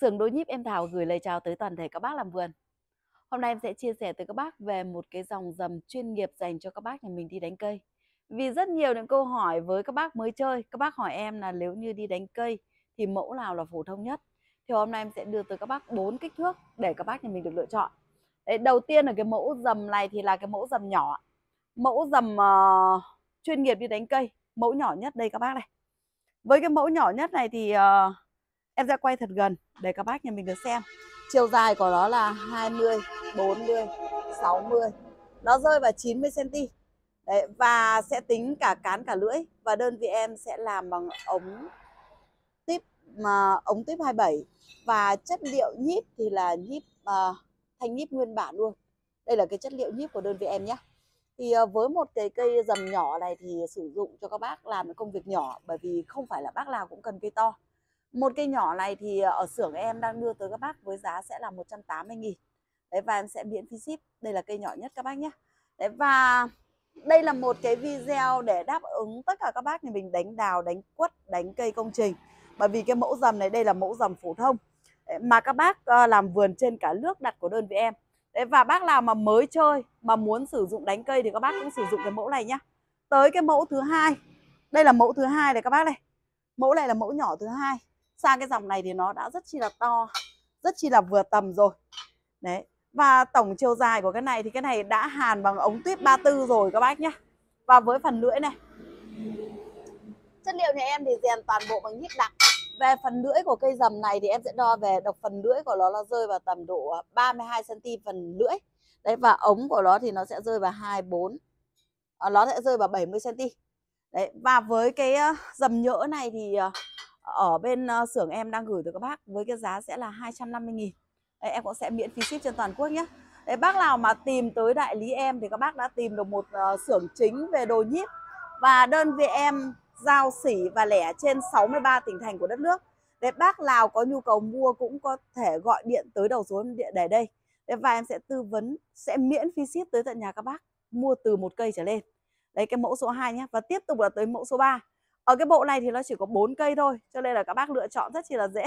Sưởng đối nhíp em Thảo gửi lời chào tới toàn thể các bác làm vườn. Hôm nay em sẽ chia sẻ tới các bác về một cái dòng dầm chuyên nghiệp dành cho các bác nhà mình đi đánh cây. Vì rất nhiều những câu hỏi với các bác mới chơi, các bác hỏi em là nếu như đi đánh cây thì mẫu nào là phổ thông nhất. Thì hôm nay em sẽ đưa tới các bác bốn kích thước để các bác nhà mình được lựa chọn. Đấy, đầu tiên là cái mẫu dầm này thì là cái mẫu dầm nhỏ. Mẫu dầm uh, chuyên nghiệp đi đánh cây, mẫu nhỏ nhất đây các bác này. Với cái mẫu nhỏ nhất này thì uh, Em sẽ quay thật gần để các bác nhà mình được xem. Chiều dài của nó là 20, 40, 60. Nó rơi vào 90 cm. Đấy, và sẽ tính cả cán cả lưỡi và đơn vị em sẽ làm bằng ống tiếp mà ống tiếp 27 và chất liệu nhíp thì là nhíp uh, thanh nhíp nguyên bản luôn. Đây là cái chất liệu nhíp của đơn vị em nhé. Thì à, với một cái cây dầm nhỏ này thì sử dụng cho các bác làm công việc nhỏ bởi vì không phải là bác nào cũng cần cây to. Một cây nhỏ này thì ờ, ở xưởng em đang đưa tới các bác với giá sẽ là 180 nghìn Đấy và em sẽ miễn phí ship. Đây là cây nhỏ nhất các bác nhé. Đấy và đây là một cái video để đáp ứng tất cả các bác thì mình đánh đào, đánh quất, đánh cây công trình. Bởi vì cái mẫu dầm này đây là mẫu dầm phổ thông mà các bác ờ, làm vườn trên cả nước đặt của đơn vị em. Đấy và bác nào mà mới chơi mà muốn sử dụng đánh cây thì các bác cũng sử dụng cái mẫu này nhá. Tới cái mẫu thứ hai. Đây là mẫu thứ hai này các bác này. Mẫu này là mẫu nhỏ thứ hai sang cái dòng này thì nó đã rất chi là to rất chi là vừa tầm rồi đấy và tổng chiều dài của cái này thì cái này đã hàn bằng ống tuyếp 34 rồi các bác nhé. và với phần lưỡi này chất liệu nhà em thì rèn toàn bộ bằng nhíp đặc về phần lưỡi của cây dầm này thì em sẽ đo về độc phần lưỡi của nó nó rơi vào tầm độ 32 cm phần lưỡi đấy và ống của nó thì nó sẽ rơi vào 24 à, nó sẽ rơi vào 70 cm đấy và với cái dầm nhỡ này thì ờ, ở bên ờ, xưởng em đang gửi tới các bác với cái giá sẽ là 250 nghìn Đấy, em cũng sẽ miễn phí ship trên toàn quốc nhé Đấy, bác nào mà tìm tới đại lý em thì các bác đã tìm được một ờ, xưởng chính về đồ nhíp và đơn vị em giao sỉ và lẻ trên 63 tỉnh thành của đất nước để bác nào có nhu cầu mua cũng có thể gọi điện tới đầu số điện để đây để và em sẽ tư vấn sẽ miễn phí ship tới tận nhà các bác mua từ một cây trở lên đấy cái mẫu số 2 nhé và tiếp tục là tới mẫu số 3 ở cái bộ này thì nó chỉ có bốn cây thôi cho nên là các bác lựa chọn rất chỉ là dễ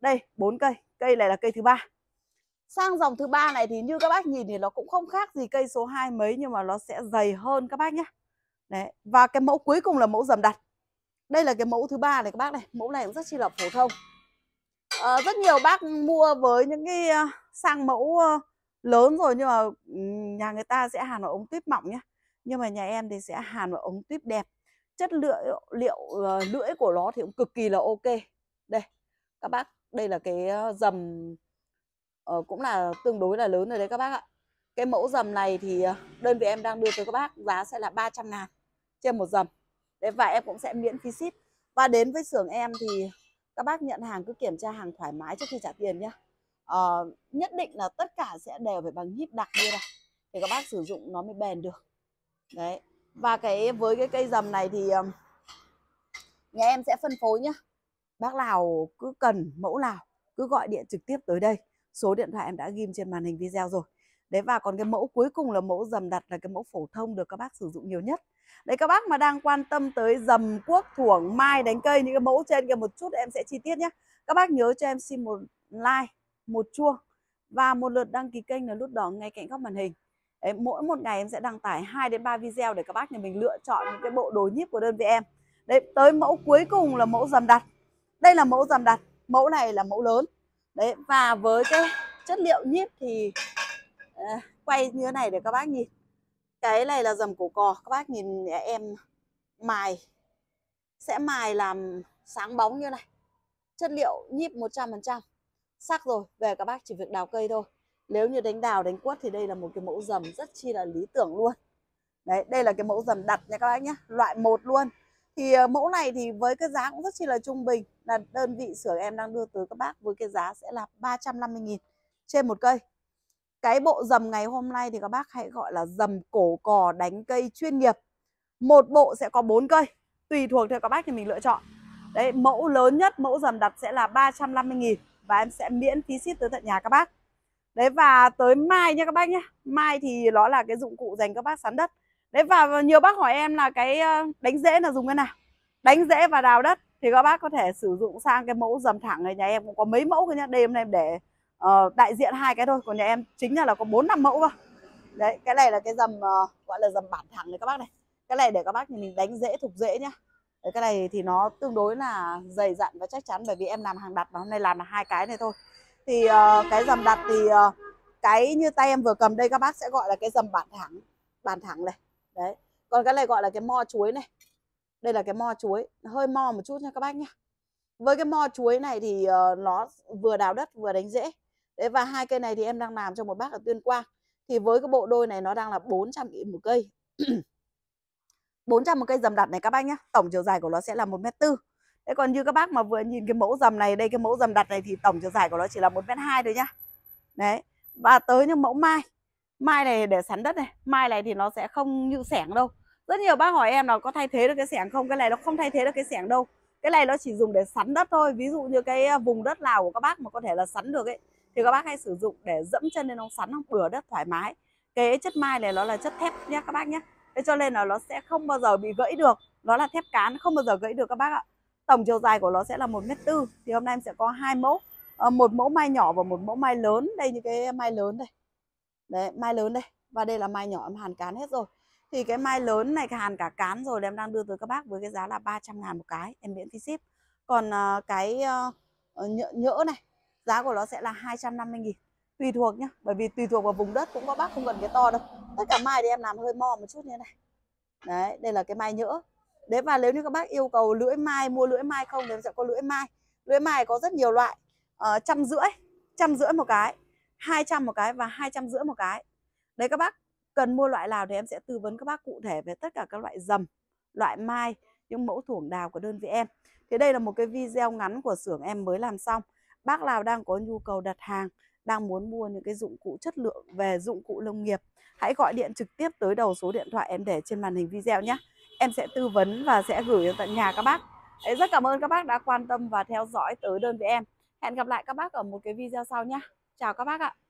đây bốn cây cây này là cây thứ ba sang dòng thứ ba này thì như các bác nhìn thì nó cũng không khác gì cây số 2 mấy nhưng mà nó sẽ dày hơn các bác nhé đấy và cái mẫu cuối cùng là mẫu dầm đặt đây là cái mẫu thứ ba này các bác này mẫu này cũng rất chi là phổ thông à, rất nhiều bác mua với những cái ờ, sang mẫu ờ, lớn rồi nhưng mà nhà người ta sẽ hàn vào ống tuyếp mỏng nhé, nhưng mà nhà em thì sẽ hàn vào ống tuyếp đẹp chất liệu liệu ờ, uh, lưỡi của nó thì cũng cực kỳ là ok đây các bác đây là cái dầm uh, cũng là tương đối là lớn rồi đấy các bác ạ cái mẫu dầm này thì ờ, đơn vị em đang đưa tới các bác giá sẽ là 300 ngàn trên một dầm đấy và em cũng sẽ miễn phí ship và đến với xưởng em thì các bác nhận hàng cứ kiểm tra hàng thoải mái trước khi trả tiền nhé à, nhất định là tất cả sẽ đều phải bằng nhíp đặc như này để các bác sử dụng nó mới bền được đấy và cái với cái cây dầm này thì nhà em sẽ phân phối nhá bác nào cứ cần mẫu nào cứ gọi điện trực tiếp tới đây số điện thoại em đã ghim trên màn hình video rồi đấy và còn cái mẫu cuối cùng là mẫu dầm đặt là cái mẫu phổ thông được các bác sử dụng nhiều nhất đấy các bác mà đang quan tâm tới dầm cuốc thuổng mai đánh cây những cái mẫu trên kia một chút em sẽ chi tiết nhé các bác nhớ cho em xin một like một chuông và một lượt đăng ký kênh là nút đỏ ngay cạnh góc màn hình Đấy, mỗi một ngày em sẽ đăng tải 2 đến 3 video để các bác nhà mình lựa chọn những cái bộ đồ nhíp của đơn vị em. Đấy, tới mẫu cuối cùng là mẫu dầm đặt. Đây là mẫu dầm đặt, mẫu này là mẫu lớn. Đấy, và với cái chất liệu nhíp thì à, quay như thế này để các bác nhìn. Cái này là dầm cổ cò, các bác nhìn em mài sẽ mài làm sáng bóng như này. Chất liệu nhíp 100%. Sắc rồi, về các bác chỉ việc đào cây thôi nếu như đánh đào đánh quất thì đây là một cái mẫu dầm rất chi là lý tưởng luôn đấy đây là cái mẫu dầm đặt nha các bác nhé loại một luôn thì ờ, mẫu này thì với cái giá cũng rất chi là trung bình là đơn vị sửa em đang đưa tới các bác với cái giá sẽ là 350.000 trên một cây cái bộ dầm ngày hôm nay thì các bác hãy gọi là dầm cổ cò đánh cây chuyên nghiệp một bộ sẽ có 4 cây tùy thuộc theo các bác thì mình lựa chọn đấy mẫu lớn nhất mẫu dầm đặt sẽ là 350.000 và em sẽ miễn phí ship tới tận nhà các bác Đấy và tới mai nha các bác nhé Mai thì nó là cái dụng cụ dành các bác sắn đất Đấy và nhiều bác hỏi em là cái ờ, đánh rễ là dùng cái nào Đánh rễ và đào đất Thì các bác có thể sử dụng sang cái mẫu dầm thẳng này Nhà em cũng có mấy mẫu cái nhá Đây em để uh, đại diện hai cái thôi Còn nhà em chính là, có 4 năm mẫu thôi Đấy cái này là cái dầm uh, gọi là dầm bản thẳng này các bác này Cái này để các bác mình đánh rễ thục rễ nhá Đấy, cái này thì nó tương đối là dày dặn và chắc chắn bởi vì em làm hàng đặt và hôm nay làm là hai cái này thôi thì uh, cái dầm đặt thì uh, cái như tay em vừa cầm đây các bác sẽ gọi là cái dầm bản thẳng bản thẳng này đấy còn cái này gọi là cái mo chuối này đây là cái mo chuối hơi mo một chút nha các bác nhé với cái mo chuối này thì uh, nó vừa đào đất vừa đánh dễ đấy và hai cây này thì em đang làm cho một bác ở tuyên quang thì với cái bộ đôi này nó đang là 400 nghìn một cây 400 một cây dầm đặt này các bác nhé tổng chiều dài của nó sẽ là một mét bốn Thế còn như các bác mà vừa nhìn cái mẫu dầm này đây cái mẫu dầm đặt này thì tổng chiều dài của nó chỉ là 1m2 thôi nhá. Đấy. Và tới những mẫu mai. Mai này để sắn đất này, mai này thì nó sẽ không như xẻng đâu. Rất nhiều bác hỏi em là có thay thế được cái xẻng không? Cái này nó không thay thế được cái xẻng đâu. Cái này nó chỉ dùng để sắn đất thôi. Ví dụ như cái à, vùng đất nào của các bác mà có thể là sắn được ấy thì các bác hay sử dụng để dẫm chân lên ống sắn nó bừa đất thoải mái. Cái chất mai này nó là chất thép nhé các bác nhé. Thế cho nên là nó sẽ không bao giờ bị gãy được. Nó là thép cán không bao giờ gãy được các bác ạ. Tổng chiều dài của nó sẽ là một m 4 Thì hôm nay em sẽ có hai mẫu ờ, Một mẫu mai nhỏ và một mẫu mai lớn Đây như cái mai lớn đây Đấy mai lớn đây Và đây là mai nhỏ em hàn cán hết rồi Thì cái mai lớn này hàn cả cán rồi Em đang đưa tới các bác với cái giá là 300 ngàn một cái Em miễn phí ship Còn ờ, cái ờ, nhỡ, nhỡ này Giá của nó sẽ là 250 nghìn Tùy thuộc nhá Bởi vì tùy thuộc vào vùng đất cũng có bác không cần cái to đâu Tất cả mai thì em làm hơi mò một chút như thế này Đấy đây là cái mai nhỡ đấy và nếu như các bác yêu cầu lưỡi mai mua lưỡi mai không thì sẽ có lưỡi mai lưỡi mai có rất nhiều loại ờ, trăm rưỡi trăm rưỡi một cái hai trăm một cái và hai trăm rưỡi một cái đấy các bác cần mua loại nào thì em sẽ tư vấn các bác cụ thể về tất cả các loại dầm loại mai những mẫu thủng đào của đơn vị em thế đây là một cái video ngắn của xưởng em mới làm xong bác nào đang có nhu cầu đặt hàng đang muốn mua những cái dụng cụ chất lượng về dụng cụ nông nghiệp hãy gọi điện trực tiếp tới đầu số điện thoại em để trên màn hình video nhé em sẽ tư vấn và sẽ gửi đến tận nhà các bác. Đấy, rất cảm ơn các bác đã quan tâm và theo dõi tới đơn vị em. Hẹn gặp lại các bác ở một cái video sau nhé. Chào các bác ạ.